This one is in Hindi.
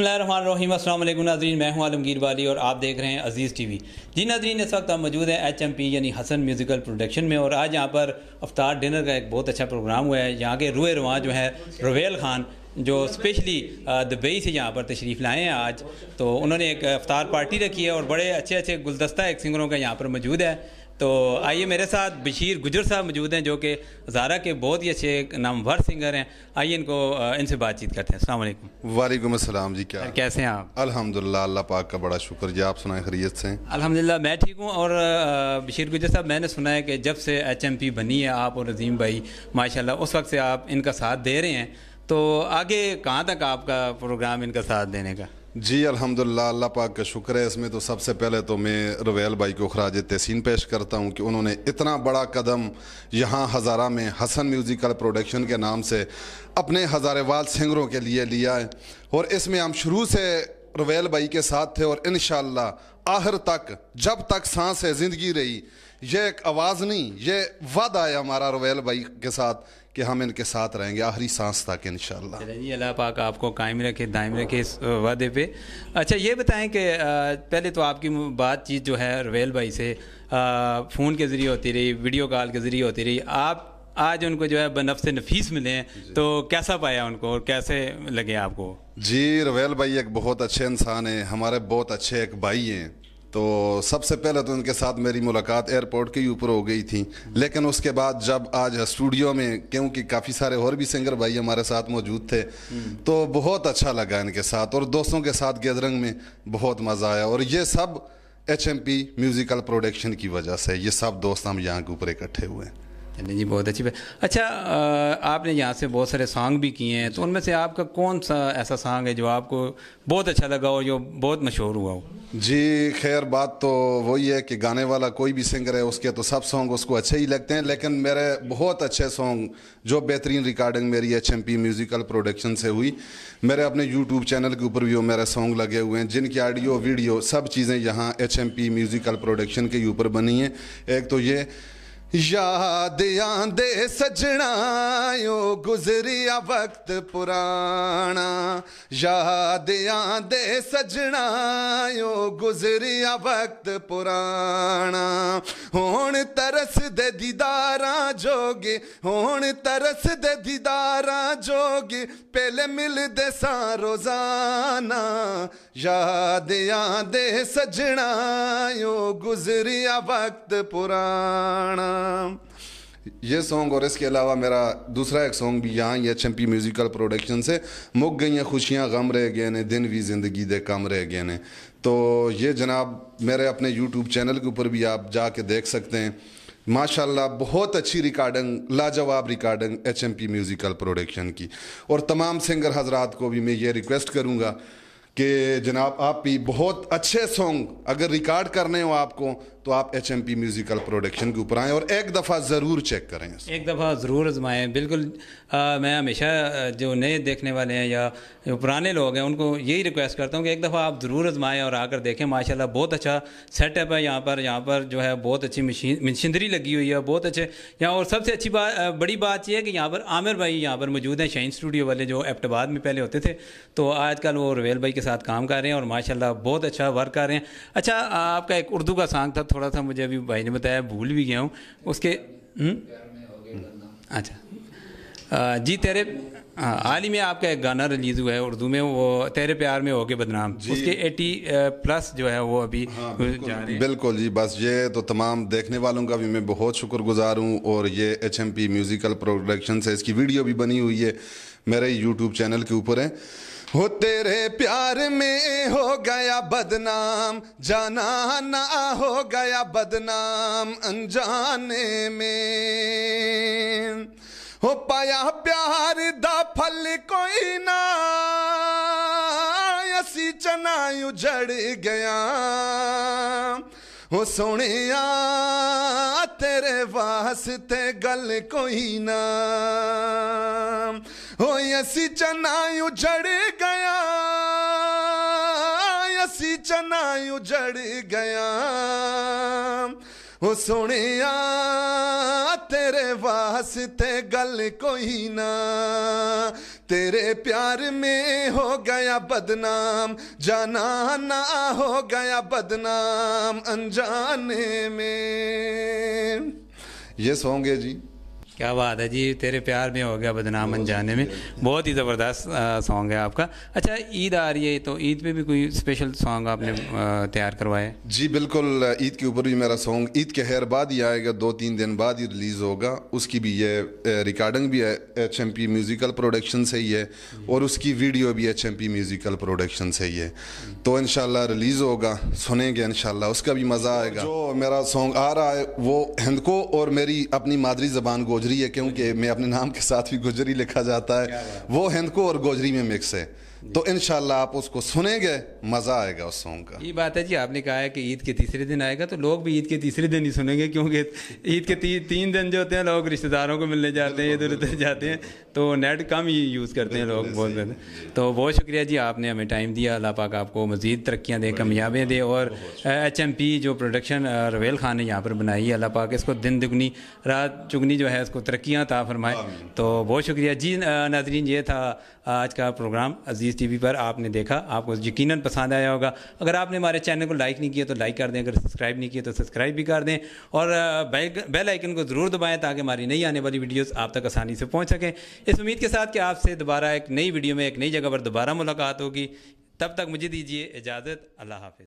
बसमीम असल नाजरीन मैं हूं आलमगीर वाली और आप देख रहे हैं अज़ीज़ टीवी जी नाजरीन इस वक्त हम मौजूद हैं एच एम पी यानी हसन म्यूज़िकल प्रोडक्शन में और आज यहाँ पर अफ्तार डिनर का एक बहुत अच्छा प्रोग्राम हुआ है यहाँ के रुए रुआ जो है रवेल खान जो स्पेशली दुबई से यहाँ पर तशरीफ़ लाए हैं आज तो उन्होंने एक अफ्तार पार्टी रखी है और बड़े अच्छे अच्छे गुलदस्ता एक सिंगरों का यहाँ पर मौजूद है तो आइए मेरे साथ बशीर गुजर साहब मौजूद हैं जो कि जारा के बहुत ही अच्छे नामवर सिंगर हैं आइए इनको इनसे बातचीत करते हैं अल्लाम वालेकुम अस्सलाम जी क्या कैसे हैं आप अल्हम्दुलिल्लाह अल्लाह पाक का बड़ा शुक्र जी आप सुनाए खरीत से अल्हम्दुलिल्लाह मैं ठीक हूँ और बशीर गुजर साहब मैंने सुना है कि जब से एच एम पी बनी है आप और अजीम भाई माशा उस वक्त से आप इनका साथ दे रहे हैं तो आगे कहाँ तक आपका प्रोग्राम इनका साथ देने का जी अल्हम्दुलिल्लाह अल्लाह पाक का शुक्र है इसमें तो सबसे पहले तो मैं रवैल भाई को खराज तहसीन पेश करता हूँ कि उन्होंने इतना बड़ा कदम यहाँ हज़ारा में हसन म्यूज़िकल प्रोडक्शन के नाम से अपने हज़ारेवाल सिंगरों के लिए लिया है और इसमें हम शुरू से रवेल भाई के साथ थे और इन आखिर तक जब तक सांस है ज़िंदगी रही ये एक आवाज़ नहीं ये वादा है हमारा रोवेल भाई के साथ कि हम इनके साथ रहेंगे आखिरी सांस तक इन जी अल्लाह पाक आपको कायम रखे दायम रखे इस वादे पे अच्छा ये बताएं कि पहले तो आपकी बातचीत जो है रवेल भाई से फ़ोन के ज़रिए होती रही वीडियो कॉल के ज़रिए होती रही आप आज उनको जो है बनफ से नफीस मिले तो कैसा पाया उनको और कैसे लगे आपको जी रवेल भाई एक बहुत अच्छे इंसान हैं हमारे बहुत अच्छे एक भाई हैं तो सबसे पहले तो उनके साथ मेरी मुलाकात एयरपोर्ट के ही ऊपर हो गई थी लेकिन उसके बाद जब आज स्टूडियो में क्योंकि काफ़ी सारे और भी सिंगर भाई हमारे साथ मौजूद थे तो बहुत अच्छा लगा इनके साथ और दोस्तों के साथ गैदरिंग में बहुत मज़ा आया और ये सब एच म्यूज़िकल प्रोडक्शन की वजह से ये सब दोस्त हम यहाँ के ऊपर इकट्ठे हुए हैं चलिए जी बहुत अच्छी बात अच्छा आपने यहाँ से बहुत सारे सॉन्ग भी किए हैं तो उनमें से आपका कौन सा ऐसा सॉन्ग है जो आपको बहुत अच्छा लगा और जो बहुत मशहूर हुआ हो जी खैर बात तो वही है कि गाने वाला कोई भी सिंगर है उसके तो सब सॉन्ग उसको अच्छे ही लगते हैं लेकिन मेरे बहुत अच्छे सॉन्ग जो बेहतरीन रिकॉर्डिंग मेरी H M P musical production से हुई मेरे अपने यूट्यूब चैनल के ऊपर भी वो मेरे सॉन्ग लगे हुए हैं जिनकी ऑडियो वीडियो सब चीज़ें यहाँ H M P musical production के ऊपर बनी हैं एक तो ये ਯਾਦ ਆਂਦੇ ਸਜਣਾ ਓ ਗੁਜ਼ਰਿਆ ਵਕਤ ਪੁਰਾਣਾ ਯਾਦ ਆਂਦੇ ਸਜਣਾ ਓ ਗੁਜ਼ਰਿਆ ਵਕਤ ਪੁਰਾਣਾ ਹੁਣ ਤਰਸ ਦੇ ਦੀਦਾਰਾਂ ਜੋਗੇ ਹੁਣ ਤਰਸ ਦੇ ਦੀਦਾਰਾਂ ਜੋਗੇ ਪਹਿਲੇ ਮਿਲਦੇ ਸਾਂ ਰੋਜ਼ਾਨਾ ਯਾਦ ਆਂਦੇ ਸਜਣਾ ਓ ਗੁਜ਼ਰਿਆ ਵਕਤ ਪੁਰਾਣਾ ये सॉन्ग और इसके अलावा मेरा दूसरा एक सॉन्ग भी यहाँ H M P musical production से मुक गई हैं खुशियाँ गम रह गए ने दिन भी ज़िंदगी दे कम रह गए ने तो ये जनाब मेरे अपने यूट्यूब चैनल के ऊपर भी आप जाके देख सकते हैं माशाल्लाह बहुत अच्छी रिकॉर्डिंग लाजवाब recording H M P musical production की और तमाम सिंगर हजरात को भी मैं ये रिक्वेस्ट करूँगा कि जनाब आप भी बहुत अच्छे सॉन्ग अगर रिकॉर्ड करने हो आपको तो आप H M P musical production के ऊपर आएँ और एक दफ़ा ज़रूर चेक करें एक दफ़ा ज़रूर आजमाएँ बिल्कुल आ, मैं हमेशा जो नए देखने वाले हैं या जो पुराने लोग हैं उनको यही रिक्वेस्ट करता हूँ कि एक दफ़ा आप ज़रूर आजमाएँ और आकर देखें माशाल्लाह बहुत अच्छा सेटअप है यहाँ पर यहाँ पर जो है बहुत अच्छी मशीनरी लगी हुई है बहुत अच्छे यहाँ और सबसे अच्छी बात बड़ी बात यह है कि यहाँ पर आमिर भाई यहाँ पर मौजूद हैं शाइन स्टूडियो वाले जो एप्टबाद में पहले होते थे तो आजकल वो रवेल भाई के साथ काम कर रहे हैं और माशाल्लाह बहुत अच्छा वर्क कर रहे हैं अच्छा आपका एक उर्दू का सॉन्ग था थोड़ा सा मुझे अभी भाई ने बताया भूल भी गया हूँ उसके हम्म? अच्छा जी तेरे हाल ही में आपका एक गाना रिलीज हुआ है उर्दू में वो तेरे प्यार में हो गए बदनाम उसके 80 प्लस जो है वो अभी हाँ, बिल्कुल, जी बस ये तो तमाम देखने वालों का भी मैं बहुत शुक्रगुजार हूँ और ये H M P musical production से इसकी वीडियो भी बनी हुई है मेरे यूट्यूब चैनल के ऊपर है हो तेरे प्यार में हो गया बदनाम जाना ना हो गया बदनाम अनजाने में हो पाया प्यार दा फल कोई ना असी चना उजड़ गया हो सुनिया तेरे वास्ते गल कोई ना ਓਏ ਅਸੀਂ ਚਨਾ ਉਜੜ ਗਿਆ ਅਸੀਂ ਚਨਾ ਉਜੜ ਗਿਆ ਓ ਸੋਹਣਿਆ ਤੇਰੇ ਵਾਸਤੇ ਗੱਲ ਕੋਈ ਨਾ ਤੇਰੇ ਪਿਆਰ ਮੇ ਹੋ ਗਿਆ ਬਦਨਾਮ ਜਾਨਾ ਨਾ ਹੋ ਗਿਆ ਬਦਨਾਮ अनजाने ਮੇ ਇਹ सॉन्ग है जी क्या बात है जी तेरे प्यार में हो गया बदनाम जाने में बहुत ही ज़बरदस्त सॉन्ग है आपका अच्छा ईद आ रही है तो ईद पे भी कोई स्पेशल सॉन्ग आपने तैयार करवाया जी बिल्कुल ईद के ऊपर भी मेरा सॉन्ग ईद के हैर बाद ही आएगा दो तीन दिन बाद ही रिलीज़ होगा उसकी भी ये रिकॉर्डिंग भी है H M P musical production से ही है और उसकी वीडियो भी H M P musical production से ही है तो इन रिलीज़ होगा सुनेंगे इन उसका भी मज़ा तो आएगा जो मेरा सॉन्ग आ रहा है वो हिंदको और मेरी अपनी मादरी ज़बान को गोजरी है क्योंकि मैं अपने नाम के साथ भी गोजरी लिखा जाता है वो हिंदको और गोजरी में मिक्स है तो इन आप उसको सुनेंगे मज़ा आएगा उस सॉन्ग का ये बात है जी आपने कहा है कि ईद के तीसरे दिन आएगा तो लोग भी ईद के तीसरे दिन ही सुनेंगे क्योंकि ईद के ती, तीन दिन जो होते हैं लोग रिश्तेदारों को मिलने जाते हैं इधर उधर जाते हैं तो नेट कम ही यूज़ करते हैं लोग बहुत ज़्यादा तो बहुत शुक्रिया जी आपने हमें टाइम दिया अल्लाह पाक आपको मज़ीद तरक्याँ दें कामयाबियाँ दें और एच एम पी जो प्रोडक्शन रवेल खान ने यहाँ पर बनाई है अल्लाह पाक इसको दिन दुगनी रात चुगनी जो है इसको तरक्याँ ता फरमाए तो बहुत शुक्रिया जी नाजरीन ये था आज का प्रोग्राम अजीज़ सीरीज़ टीवी पर आपने देखा आपको यकीनन पसंद आया होगा अगर आपने हमारे चैनल को लाइक नहीं किया तो लाइक कर दें अगर सब्सक्राइब नहीं किया तो सब्सक्राइब भी कर दें और बेल आइकन को ज़रूर दबाएँ ताकि हमारी नई आने वाली वीडियोज़ आप तक आसानी से पहुँच सकें इस उम्मीद के साथ कि आपसे दोबारा एक नई वीडियो में एक नई जगह पर दोबारा मुलाकात होगी तब तक मुझे दीजिए इजाज़त अल्लाह हाफ़